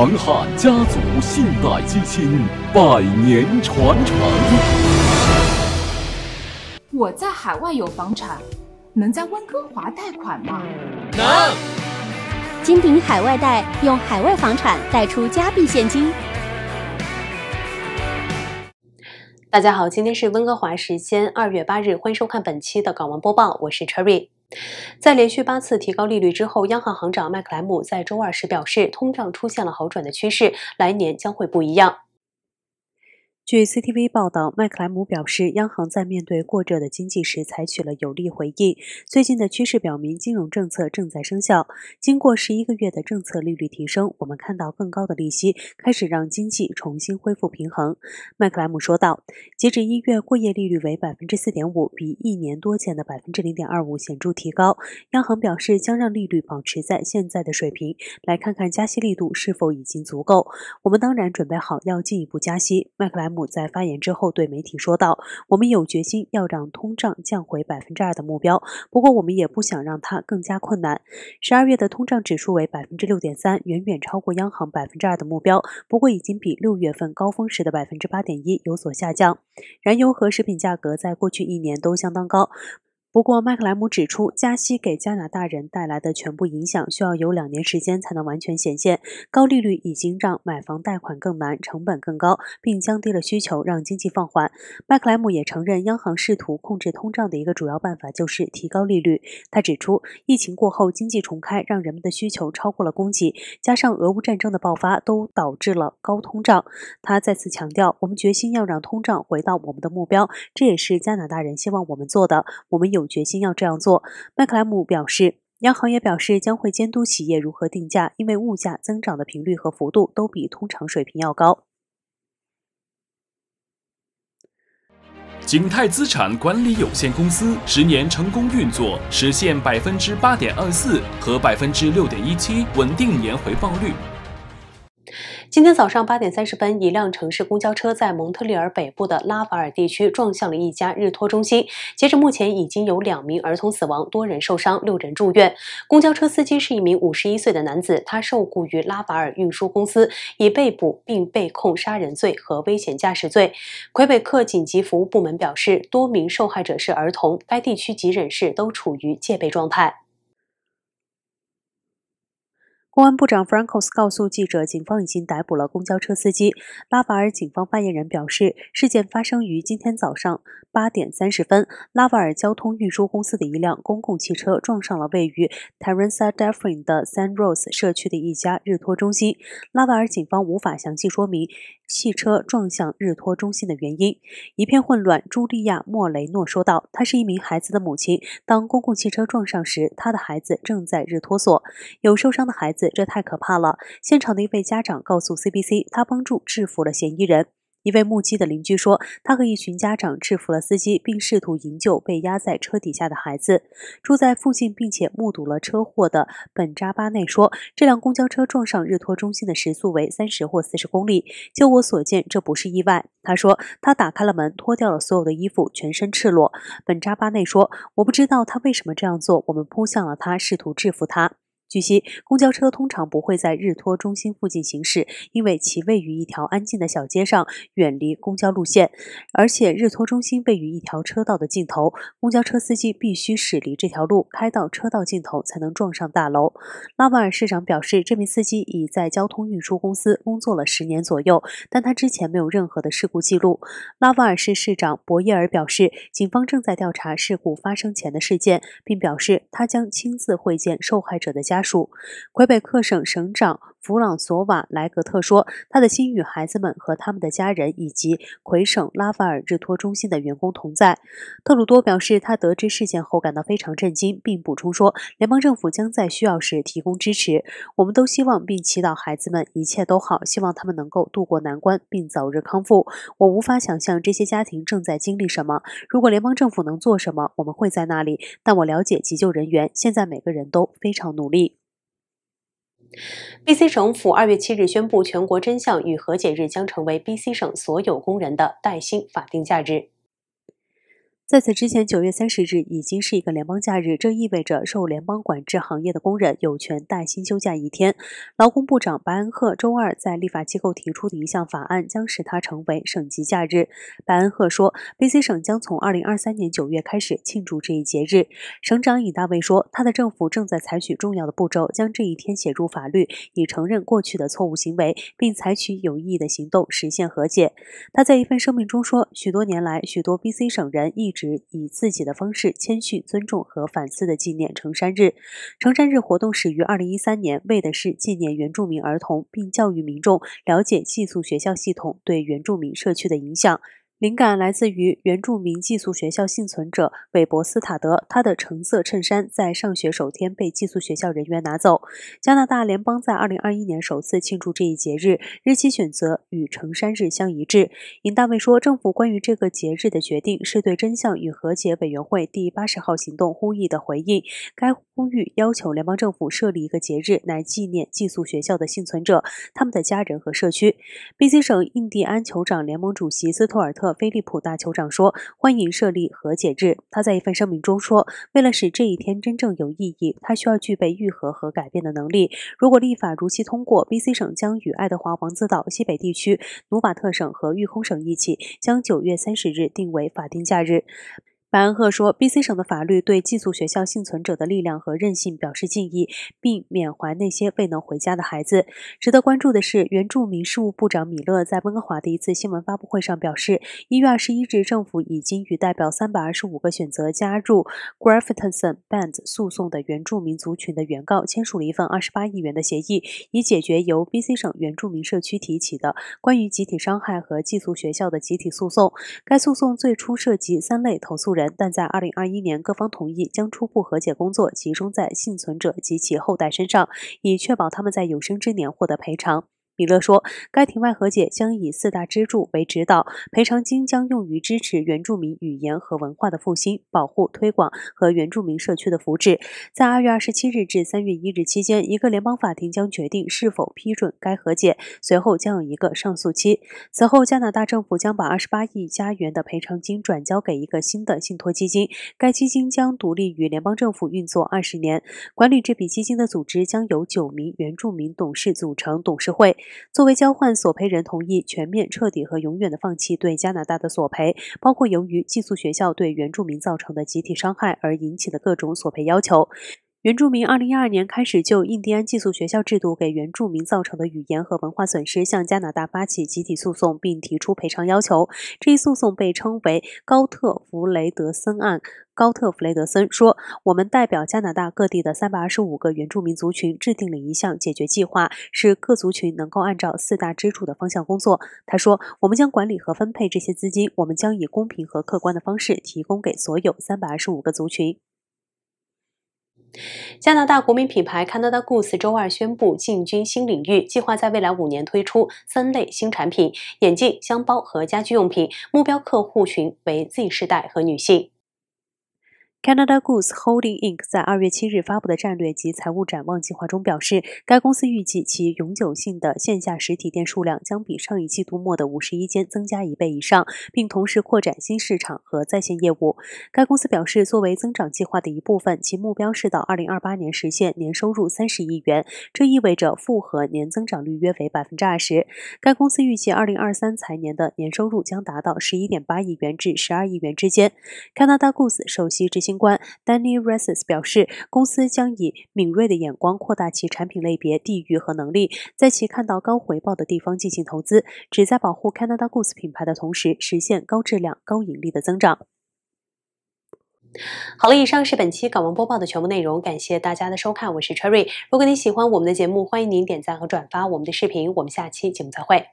恒汉家族信贷基金，百年传承。我在海外有房产，能在温哥华贷款吗？能。金鼎海外贷，用海外房产贷出加币现金。大家好，今天是温哥华时间二月八日，欢迎收看本期的港湾播报，我是 Cherry。在连续八次提高利率之后，央行行长麦克莱姆在周二时表示，通胀出现了好转的趋势，来年将会不一样。据 CCTV 报道，麦克莱姆表示，央行在面对过热的经济时采取了有力回应。最近的趋势表明，金融政策正在生效。经过十一个月的政策利率提升，我们看到更高的利息开始让经济重新恢复平衡。麦克莱姆说道：“截至一月，过夜利率为百分之四点五，比一年多前的百分之零点二五显著提高。央行表示，将让利率保持在现在的水平，来看看加息力度是否已经足够。我们当然准备好要进一步加息。”麦克莱姆。在发言之后，对媒体说道：“我们有决心要让通胀降回百分之二的目标，不过我们也不想让它更加困难。十二月的通胀指数为百分之六点三，远远超过央行百分之二的目标，不过已经比六月份高峰时的百分之八点一有所下降。燃油和食品价格在过去一年都相当高。”不过，麦克莱姆指出，加息给加拿大人带来的全部影响需要有两年时间才能完全显现。高利率已经让买房贷款更难、成本更高，并降低了需求，让经济放缓。麦克莱姆也承认，央行试图控制通胀的一个主要办法就是提高利率。他指出，疫情过后经济重开，让人们的需求超过了供给，加上俄乌战争的爆发，都导致了高通胀。他再次强调，我们决心要让通胀回到我们的目标，这也是加拿大人希望我们做的。我们有。有决心要这样做，麦克莱姆表示。央行也表示将会监督企业如何定价，因为物价增长的频率和幅度都比通常水平要高。景泰资产管理有限公司十年成功运作，实现百分之八点二四和百分之六点一七稳定年回报率。今天早上八点三十分，一辆城市公交车在蒙特利尔北部的拉法尔地区撞向了一家日托中心。截至目前，已经有两名儿童死亡，多人受伤，六人住院。公交车司机是一名五十一岁的男子，他受雇于拉法尔运输公司，已被捕并被控杀人罪和危险驾驶罪。魁北克紧急服务部门表示，多名受害者是儿童，该地区急诊室都处于戒备状态。公安部长 Francos 告诉记者，警方已经逮捕了公交车司机。拉瓦尔警方发言人表示，事件发生于今天早上八点三十分。拉瓦尔交通运输公司的一辆公共汽车撞上了位于 t e r e n s a de f r e n 的 San Rose 社区的一家日托中心。拉瓦尔警方无法详细说明汽车撞向日托中心的原因。一片混乱。茱莉亚·莫雷诺说道：“她是一名孩子的母亲。当公共汽车撞上时，她的孩子正在日托所，有受伤的孩子。”这太可怕了！现场的一位家长告诉 CBC，他帮助制服了嫌疑人。一位目击的邻居说，他和一群家长制服了司机，并试图营救被压在车底下的孩子。住在附近并且目睹了车祸的本扎巴内说，这辆公交车撞上日托中心的时速为三十或四十公里。就我所见，这不是意外。他说，他打开了门，脱掉了所有的衣服，全身赤裸。本扎巴内说，我不知道他为什么这样做。我们扑向了他，试图制服他。据悉，公交车通常不会在日托中心附近行驶，因为其位于一条安静的小街上，远离公交路线。而且，日托中心位于一条车道的尽头，公交车司机必须驶离这条路，开到车道尽头才能撞上大楼。拉瓦尔市长表示，这名司机已在交通运输公司工作了十年左右，但他之前没有任何的事故记录。拉瓦尔市市长博伊尔表示，警方正在调查事故发生前的事件，并表示他将亲自会见受害者的家。属，魁北克省省长。弗朗索瓦·莱格特说：“他的心与孩子们和他们的家人，以及魁省拉法尔日托中心的员工同在。”特鲁多表示，他得知事件后感到非常震惊，并补充说：“联邦政府将在需要时提供支持。我们都希望并祈祷孩子们一切都好，希望他们能够度过难关并早日康复。我无法想象这些家庭正在经历什么。如果联邦政府能做什么，我们会在那里。但我了解急救人员，现在每个人都非常努力。” BC 省府二月七日宣布，全国真相与和解日将成为 BC 省所有工人的带薪法定假日。在此之前，九月三十日已经是一个联邦假日，这意味着受联邦管制行业的工人有权带薪休假一天。劳工部长白恩赫周二在立法机构提出的一项法案将使它成为省级假日。白恩赫说，BC 省将从二零二三年九月开始庆祝这一节日。省长尹大卫说，他的政府正在采取重要的步骤，将这一天写入法律，以承认过去的错误行为，并采取有意义的行动实现和解。他在一份声明中说，许多年来，许多 BC 省人一直。以自己的方式谦逊、尊重和反思的纪念成山日。成山日活动始于2013年，为的是纪念原住民儿童，并教育民众了解寄宿学校系统对原住民社区的影响。灵感来自于原住民寄宿学校幸存者韦伯·斯塔德，他的橙色衬衫在上学首天被寄宿学校人员拿走。加拿大联邦在2021年首次庆祝这一节日，日期选择与成山日相一致。尹大卫说，政府关于这个节日的决定是对真相与和解委员会第八十号行动呼吁的回应。该呼吁要求联邦政府设立一个节日来纪念寄宿学校的幸存者、他们的家人和社区。BC 省印第安酋长联盟主席斯托尔特。菲利普大酋长说：“欢迎设立和解日。”他在一份声明中说：“为了使这一天真正有意义，他需要具备愈合和改变的能力。如果立法如期通过 b c 省将与爱德华王子岛西北地区、努瓦特省和育空省一起，将九月三十日定为法定假日。”白恩赫说，B.C. 省的法律对寄宿学校幸存者的力量和韧性表示敬意，并缅怀那些未能回家的孩子。值得关注的是，原住民事务部长米勒在温哥华的一次新闻发布会上表示，一月二十一日，政府已经与代表三百二十五个选择加入 g r a f f i t h s o n Band 诉讼的原住民族群的原告签署了一份二十八亿元的协议，以解决由 B.C. 省原住民社区提起的关于集体伤害和寄宿学校的集体诉讼。该诉讼最初涉及三类投诉人。但在2021年，各方同意将初步和解工作集中在幸存者及其后代身上，以确保他们在有生之年获得赔偿。米勒说，该庭外和解将以四大支柱为指导，赔偿金将用于支持原住民语言和文化的复兴、保护、推广和原住民社区的福祉。在二月二十七日至三月一日期间，一个联邦法庭将决定是否批准该和解，随后将有一个上诉期。此后，加拿大政府将把二十八亿加元的赔偿金转交给一个新的信托基金，该基金将独立于联邦政府运作二十年。管理这笔基金的组织将由九名原住民董事组成董事会。作为交换，索赔人同意全面、彻底和永远的放弃对加拿大的索赔，包括由于寄宿学校对原住民造成的集体伤害而引起的各种索赔要求。原住民二零一二年开始就印第安寄宿学校制度给原住民造成的语言和文化损失向加拿大发起集体诉讼，并提出赔偿要求。这一诉讼被称为高特弗雷德森案。高特弗雷德森说：“我们代表加拿大各地的三百二十五个原住民族群，制定了一项解决计划，使各族群能够按照四大支柱的方向工作。”他说：“我们将管理和分配这些资金，我们将以公平和客观的方式提供给所有三百二十五个族群。”加拿大国民品牌 Canada Goose 周二宣布进军新领域，计划在未来五年推出三类新产品：眼镜、箱包和家居用品。目标客户群为 Z 世代和女性。Canada Goose Holding Inc. 在二月七日发布的战略及财务展望计划中表示，该公司预计其永久性的线下实体店数量将比上一季度末的五十一间增加一倍以上，并同时扩展新市场和在线业务。该公司表示，作为增长计划的一部分，其目标是到二零二八年实现年收入三十亿元，这意味着复合年增长率约为百分之二十。该公司预计二零二三财年的年收入将达到十一点八亿元至十二亿元之间。Canada Goose 首席执行新官 Danny Resss 表示，公司将以敏锐的眼光扩大其产品类别、地域和能力，在其看到高回报的地方进行投资，旨在保护 Canada Goose 品牌的同时，实现高质量、高盈利的增长。好了，以上是本期港闻播报的全部内容，感谢大家的收看，我是 Cherry。如果你喜欢我们的节目，欢迎您点赞和转发我们的视频。我们下期节目再会。